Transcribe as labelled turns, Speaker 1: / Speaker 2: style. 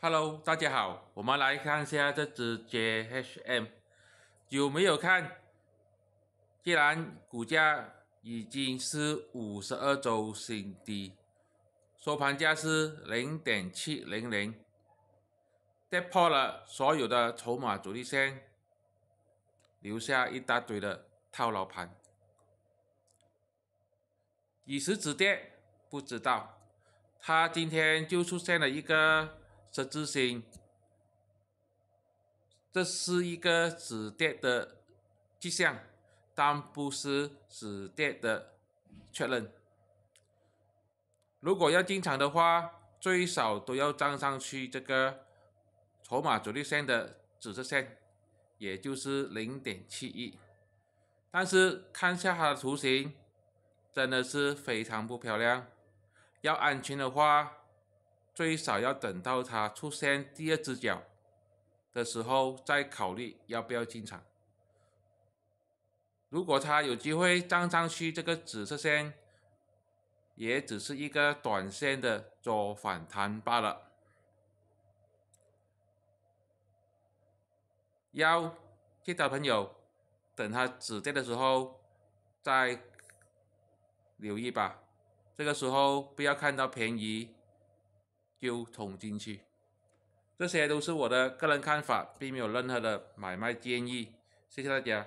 Speaker 1: Hello，大家好，我们来看一下这只 JHM 有没有看？既然股价已经是五十二周新低，收盘价是零点七零零，跌破了所有的筹码阻力线，留下一大堆的套牢盘，以时止跌，不知道它今天就出现了一个。十字星，这是一个止跌的迹象，但不是止跌的确认。如果要进场的话，最少都要站上去这个筹码阻力线的指示线，也就是零点七一。但是看下它的图形，真的是非常不漂亮。要安全的话，最少要等到它出现第二只脚的时候，再考虑要不要进场。如果他有机会站上去，这个紫色线，也只是一个短线的做反弹罢了。要记得朋友，等他止跌的时候再留意吧。这个时候不要看到便宜。丢捅进去，这些都是我的个人看法，并没有任何的买卖建议。谢谢大家。